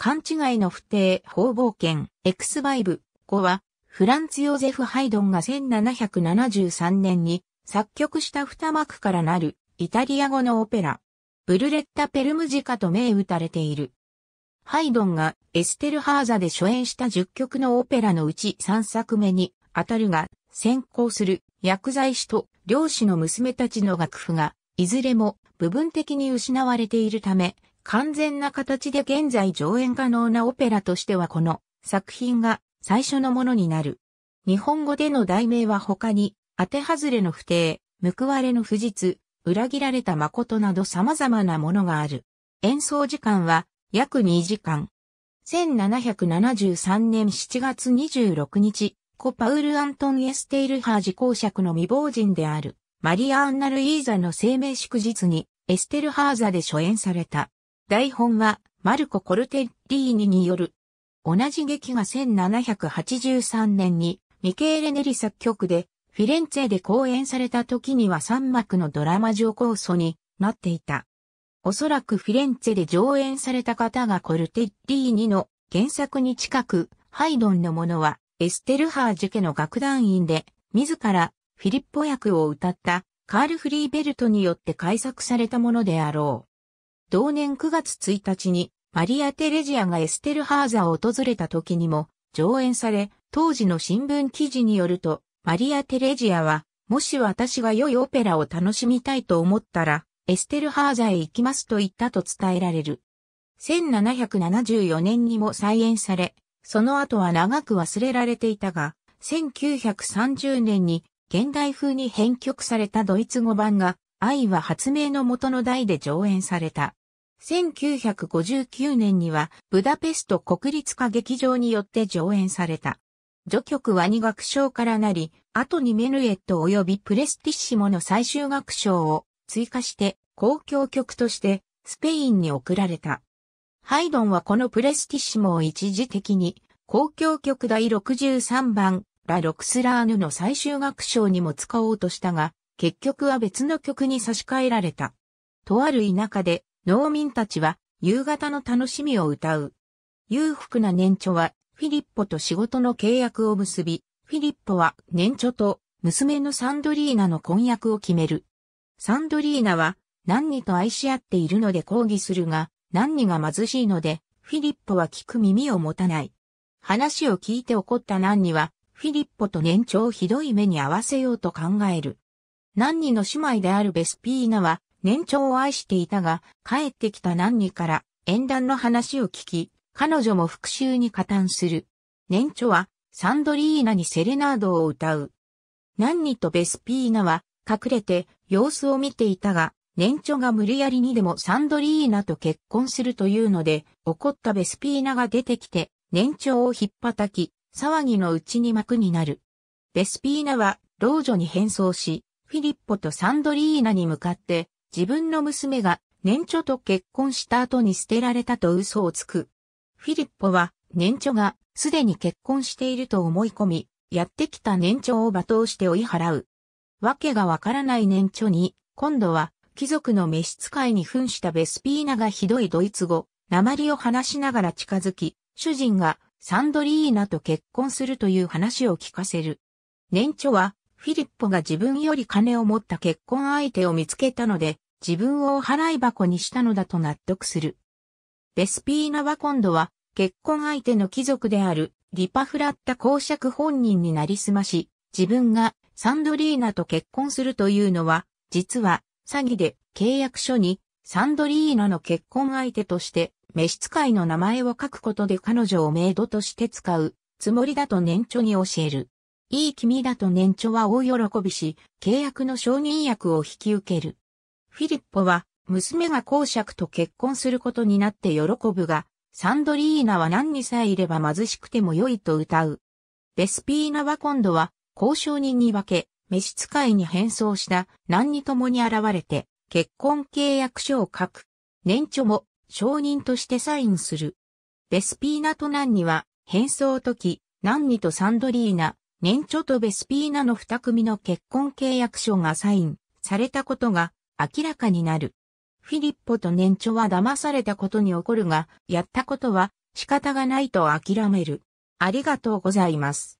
勘違いの不定方冒険、エクスバイブ、5は、フランツ・ヨゼフ・ハイドンが1773年に作曲した二幕からなるイタリア語のオペラ、ブルレッタ・ペルムジカと銘打たれている。ハイドンがエステルハーザで初演した10曲のオペラのうち3作目に当たるが、先行する薬剤師と漁師の娘たちの楽譜が、いずれも部分的に失われているため、完全な形で現在上演可能なオペラとしてはこの作品が最初のものになる。日本語での題名は他に、当て外れの不定、報われの不実、裏切られた誠など様々なものがある。演奏時間は約2時間。1773年7月26日、コパウル・アントン・エステイルハージ公爵の未亡人である、マリア・アンナ・ルイーザの生命祝日に、エステルハーザで初演された。台本はマルコ・コルテッリーニによる。同じ劇が1783年にミケーレ・ネリ作曲でフィレンツェで公演された時には3幕のドラマ上構想になっていた。おそらくフィレンツェで上演された方がコルテッリーニの原作に近く、ハイドンのものはエステルハージュ家の楽団員で、自らフィリッポ役を歌ったカール・フリーベルトによって改作されたものであろう。同年9月1日にマリア・テレジアがエステルハーザを訪れた時にも上演され、当時の新聞記事によると、マリア・テレジアは、もし私が良いオペラを楽しみたいと思ったら、エステルハーザへ行きますと言ったと伝えられる。1774年にも再演され、その後は長く忘れられていたが、1930年に現代風に編曲されたドイツ語版が、愛は発明の元の代で上演された。1959年にはブダペスト国立歌劇場によって上演された。序曲は2楽章からなり、後にメヌエット及びプレスティッシモの最終楽章を追加して公共曲としてスペインに送られた。ハイドンはこのプレスティッシモを一時的に公共曲第63番ラ・ロクスラーヌの最終楽章にも使おうとしたが、結局は別の曲に差し替えられた。とある田舎で農民たちは夕方の楽しみを歌う。裕福な年長はフィリッポと仕事の契約を結び、フィリッポは年長と娘のサンドリーナの婚約を決める。サンドリーナは何にと愛し合っているので抗議するが、何にが貧しいので、フィリッポは聞く耳を持たない。話を聞いて怒った何には、フィリッポと年長をひどい目に合わせようと考える。何にの姉妹であるベスピーナは、年長を愛していたが、帰ってきた何ンから縁談の話を聞き、彼女も復讐に加担する。年長はサンドリーナにセレナードを歌う。何ンとベスピーナは隠れて様子を見ていたが、年長が無理やりにでもサンドリーナと結婚するというので、怒ったベスピーナが出てきて、年長をひっぱたき、騒ぎのうちに幕になる。ベスピーナは老女に変装し、フィリッポとサンドリーナに向かって、自分の娘が年長と結婚した後に捨てられたと嘘をつく。フィリッポは年長がすでに結婚していると思い込み、やってきた年長を罵倒して追い払う。わけがわからない年長に、今度は貴族の召使いに扮したベスピーナがひどいドイツ語、鉛を話しながら近づき、主人がサンドリーナと結婚するという話を聞かせる。年長はフィリッポが自分より金を持った結婚相手を見つけたので、自分をお払い箱にしたのだと納得する。ベスピーナは今度は、結婚相手の貴族である、リパフラッタ公爵本人になりすまし、自分がサンドリーナと結婚するというのは、実は、詐欺で契約書にサンドリーナの結婚相手として、召使いの名前を書くことで彼女をメイドとして使うつもりだと年著に教える。いい君だと年長は大喜びし、契約の承認役を引き受ける。フィリッポは、娘が公爵と結婚することになって喜ぶが、サンドリーナは何にさえいれば貧しくても良いと歌う。ベスピーナは今度は、交渉人に分け、召使いに変装した何に共に現れて、結婚契約書を書く。年長も、承認としてサインする。ベスピーナと何には、変装時、き、何にとサンドリーナ、ネンチョとベスピーナの二組の結婚契約書がサインされたことが明らかになる。フィリッポと年長は騙されたことに怒るが、やったことは仕方がないと諦める。ありがとうございます。